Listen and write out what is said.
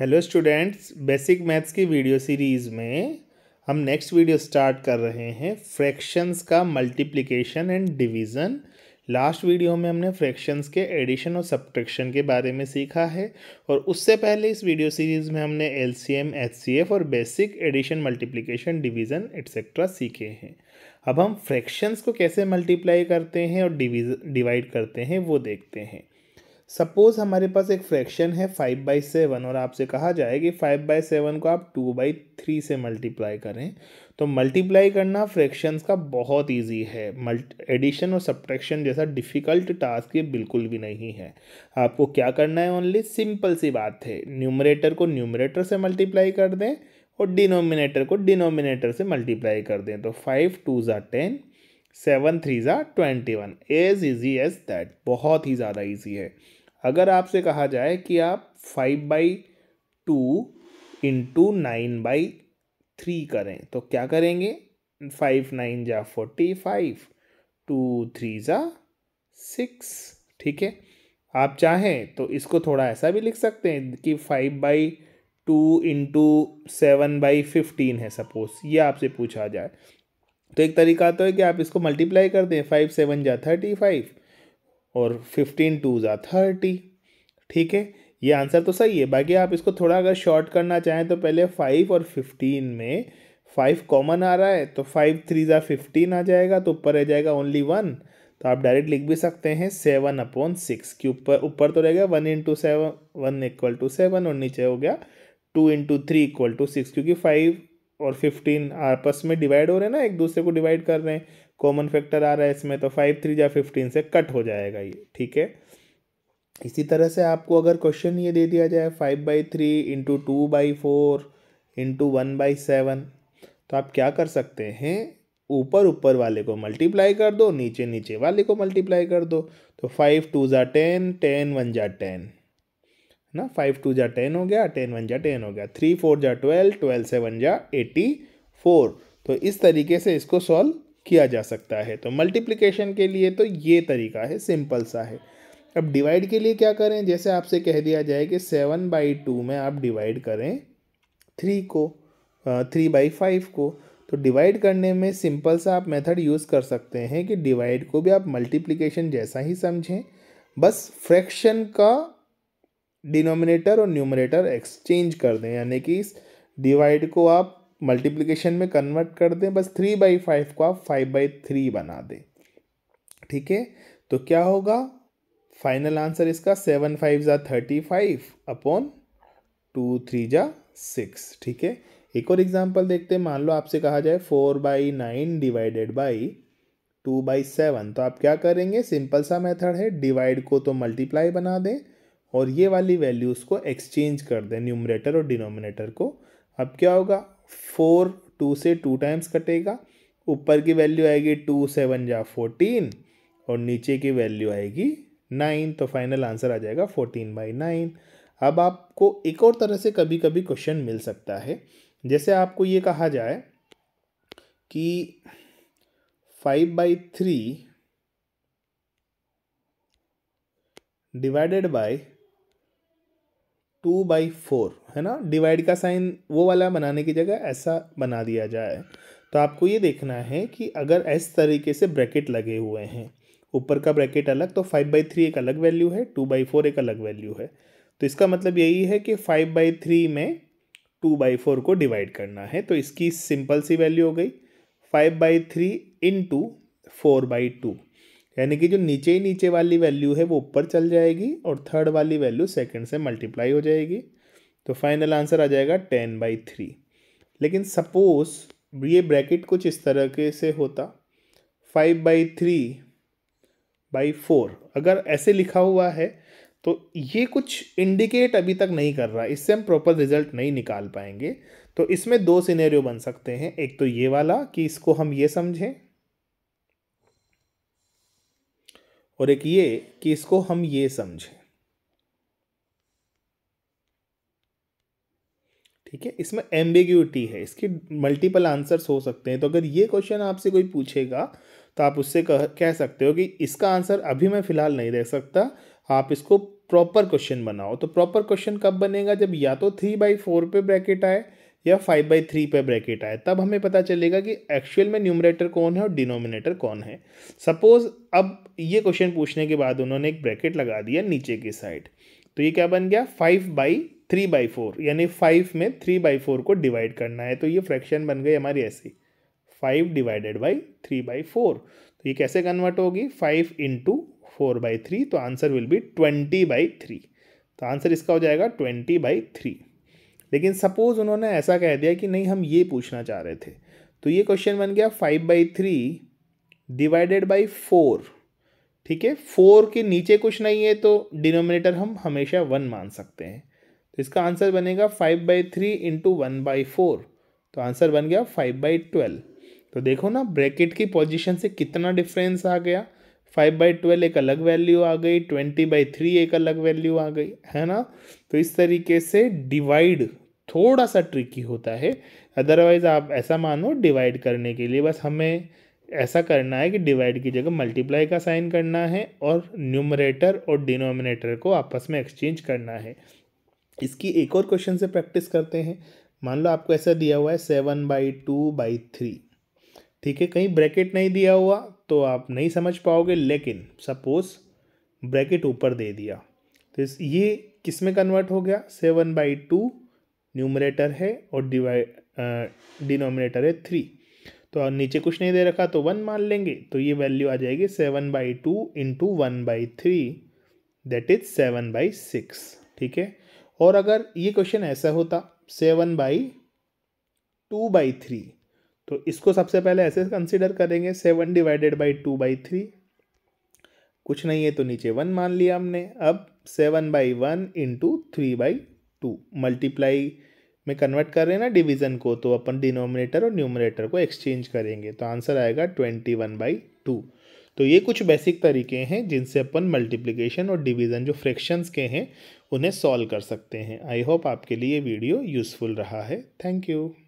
hello students basic maths की video series में हम नेक्स्ट वीडियो स्टार्ट कर रहे हैं फ्रैक्शंस का multiplication and division last video में हमने फ्रैक्शंस के एडिशन और सब्ट्रैक्शन के बारे में सीखा है और उससे पहले इस वीडियो सीरीज़ में हमने L C M H C F और basic addition multiplication division etcetera सीखे हैं अब हम फ्रैक्शंस को कैसे मल्टीप्लाई करते हैं और डिवीज डिवाइड करते हैं वो देखते हैं सपोज़ हमारे पास एक फ्रैक्शन है फाइव बाई सेवन और आपसे कहा जाए कि फाइव बाई सेवन को आप टू बाई थ्री से मल्टीप्लाई करें तो मल्टीप्लाई करना फ्रैक्शंस का बहुत इजी है मल्ट एडिशन और सब्ट्रैक्शन जैसा डिफ़िकल्ट टास्क ये बिल्कुल भी नहीं है आपको क्या करना है ओनली सिंपल सी बात है न्यूमरेटर को न्यूमरेटर से मल्टीप्लाई कर दें और डिनोमिनेटर को डिनोमिनेटर से मल्टीप्लाई कर दें तो फाइव टू ज़ा टेन सेवन थ्री ज़ा twenty one as easy as that बहुत ही ज़्यादा ईजी है अगर आपसे कहा जाए कि आप five by two into nine by three करें तो क्या करेंगे फाइव नाइन जा फोर्टी फाइव टू थ्री जा सिक्स ठीक है आप चाहें तो इसको थोड़ा ऐसा भी लिख सकते हैं कि five by two into seven by fifteen है सपोज़ ये आपसे पूछा जाए तो एक तरीका तो है कि आप इसको मल्टीप्लाई कर दें फाइव सेवन जा थर्टी फाइव और फिफ्टीन टू ज़ा थर्टी ठीक है ये आंसर तो सही है बाकी आप इसको थोड़ा अगर शॉर्ट करना चाहें तो पहले फाइव और फिफ्टीन में फाइव कॉमन आ रहा है तो फाइव थ्री ज़ा फिफ्टीन आ जाएगा तो ऊपर रह जाएगा ओनली वन तो आप डायरेक्ट लिख भी सकते हैं सेवन अपॉन सिक्स के ऊपर ऊपर तो रहेगा one into seven one equal to seven और नीचे हो गया two into three equal to six क्योंकि फाइव और फिफ्टीन आपस में डिवाइड हो रहे हैं ना एक दूसरे को डिवाइड कर रहे हैं कॉमन फैक्टर आ रहा है इसमें तो फाइव थ्री या फिफ्टीन से कट हो जाएगा ये ठीक है इसी तरह से आपको अगर क्वेश्चन ये दे दिया जाए five by three into two by four into one by seven तो आप क्या कर सकते हैं ऊपर ऊपर वाले को मल्टीप्लाई कर दो नीचे नीचे वाले को मल्टीप्लाई कर दो तो फाइव टू ज़ा टेन टेन वन ज़ा टेन है ना फाइव टू जा टेन हो गया टेन वन जा टेन हो गया थ्री फोर जा ट्वेल्व ट्वेल्व सेवन जा एटी फोर तो इस तरीके से इसको सॉल्व किया जा सकता है तो मल्टीप्लिकेशन के लिए तो ये तरीका है सिंपल सा है अब डिवाइड के लिए क्या करें जैसे आपसे कह दिया जाए कि सेवन बाई टू में आप डिवाइड करें थ्री को थ्री बाई फाइव को तो डिवाइड करने में सिंपल सा आप मेथड यूज़ कर सकते हैं कि डिवाइड को भी आप मल्टीप्लिकेशन जैसा ही समझें बस फ्रैक्शन का डिनोमिनेटर और न्यूमरेटर एक्सचेंज कर दें यानी कि इस डिवाइड को आप मल्टीप्लिकेशन में कन्वर्ट कर दें बस थ्री बाई फाइव को आप फाइव बाई थ्री बना दें ठीक है तो क्या होगा फाइनल आंसर इसका सेवन फाइव ज़ा thirty five upon two three ज़ा सिक्स ठीक है एक और एग्जांपल देखते हैं मान लो आपसे कहा जाए four by nine divided by two by seven तो आप क्या करेंगे सिंपल सा मेथड है डिवाइड को तो मल्टीप्लाई बना दें और ये वाली वैल्यूज़ को एक्सचेंज कर दें न्यूमरेटर और डिनोमिनेटर को अब क्या होगा फोर टू से टू टाइम्स कटेगा ऊपर की वैल्यू आएगी टू सेवन या फोर्टीन और नीचे की वैल्यू आएगी नाइन तो फाइनल आंसर आ जाएगा फोर्टीन बाई नाइन अब आपको एक और तरह से कभी कभी क्वेश्चन मिल सकता है जैसे आपको ये कहा जाए कि five by three divided by two by four है ना डिवाइड का साइन वो वाला बनाने की जगह ऐसा बना दिया जाए तो आपको ये देखना है कि अगर इस तरीके से ब्रैकेट लगे हुए हैं ऊपर का ब्रैकेट अलग तो फाइव बाई थ्री एक अलग वैल्यू है टू बाई फोर एक अलग वैल्यू है तो इसका मतलब यही है कि फाइव बाई थ्री में टू बाई फोर को डिवाइड करना है तो इसकी सिंपल सी वैल्यू हो गई five by three into four by two यानी कि जो नीचे ही नीचे वाली वैल्यू है वो ऊपर चल जाएगी और थर्ड वाली वैल्यू सेकंड से मल्टीप्लाई हो जाएगी तो फाइनल आंसर आ जाएगा टेन बाई थ्री लेकिन सपोज ये ब्रैकेट कुछ इस तरह के से होता five by three by four अगर ऐसे लिखा हुआ है तो ये कुछ इंडिकेट अभी तक नहीं कर रहा इससे हम प्रॉपर रिजल्ट नहीं निकाल पाएंगे तो इसमें दो सिनेरियो बन सकते हैं एक तो ये वाला कि इसको हम ये समझें और एक ये कि इसको हम ये समझें ठीक है इसमें एम्बिग्यूटी है इसके मल्टीपल आंसर्स हो सकते हैं तो अगर ये क्वेश्चन आपसे कोई पूछेगा तो आप उससे कह कह सकते हो कि इसका आंसर अभी मैं फ़िलहाल नहीं दे सकता आप इसको प्रॉपर क्वेश्चन बनाओ तो प्रॉपर क्वेश्चन कब बनेगा जब या तो थ्री बाई फोर पे ब्रैकेट आए या फाइव बाई थ्री पर ब्रैकेट आए तब हमें पता चलेगा कि एक्चुअल में न्यूमरेटर कौन है और डिनोमिनेटर कौन है सपोज़ अब ये क्वेश्चन पूछने के बाद उन्होंने एक ब्रैकेट लगा दिया नीचे की साइड तो ये क्या बन गया five by three by four यानी फाइव में थ्री बाई फोर को डिवाइड करना है तो ये फ्रैक्शन बन गई हमारी ऐसी five divided by three by four तो ये कैसे कन्वर्ट होगी five into four by three तो answer will be twenty by three तो आंसर इसका हो जाएगा ट्वेंटी बाई थ्री लेकिन सपोज़ उन्होंने ऐसा कह दिया कि नहीं हम ये पूछना चाह रहे थे तो ये क्वेश्चन बन गया five by three divided by four ठीक है फोर के नीचे कुछ नहीं है तो डिनोमिनेटर हम हमेशा वन मान सकते हैं तो इसका आंसर बनेगा five by three into one by four तो आंसर बन गया फाइव बाई ट्वेल्व तो देखो ना ब्रैकेट की पोजीशन से कितना डिफरेंस आ गया फाइव बाई ट्वेल्व एक अलग वैल्यू आ गई ट्वेंटी बाई थ्री एक अलग वैल्यू आ गई है ना तो इस तरीके से डिवाइड थोड़ा सा ट्रिकी होता है अदरवाइज़ आप ऐसा मानो डिवाइड करने के लिए बस हमें ऐसा करना है कि डिवाइड की जगह मल्टीप्लाई का साइन करना है और न्यूमरेटर और डिनोमिनेटर को आपस में एक्सचेंज करना है इसकी एक और क्वेश्चन से प्रैक्टिस करते हैं मान लो आपको ऐसा दिया हुआ है seven by two by three ठीक है कहीं ब्रैकेट नहीं दिया हुआ तो आप नहीं समझ पाओगे लेकिन सपोज़ ब्रैकेट ऊपर दे दिया तो इस ये किस में कन्वर्ट हो गया सेवन बाई टू न्यूमरेटर है और डिवाइड डिनोमिनेटर है थ्री तो नीचे कुछ नहीं दे रखा तो वन मान लेंगे तो ये वैल्यू आ जाएगी seven by two into one by three that is seven by six ठीक है और अगर ये क्वेश्चन ऐसा होता seven by two by three तो इसको सबसे पहले ऐसे कंसिडर करेंगे seven divided by two by three कुछ नहीं है तो नीचे वन मान लिया हमने अब seven by one into three by two multiply में कन्वर्ट कर रहे हैं ना डिवीज़न को तो अपन डिनोमिनेटर और न्यूमिनेटर को एक्सचेंज करेंगे तो आंसर आएगा ट्वेंटी वन बाई टू तो ये कुछ बेसिक तरीके हैं जिनसे अपन मल्टीप्लिकेशन और डिवीज़न जो फ्रैक्शंस के हैं उन्हें सॉल्व कर सकते हैं आई होप आपके लिए वीडियो यूज़फुल रहा है थैंक यू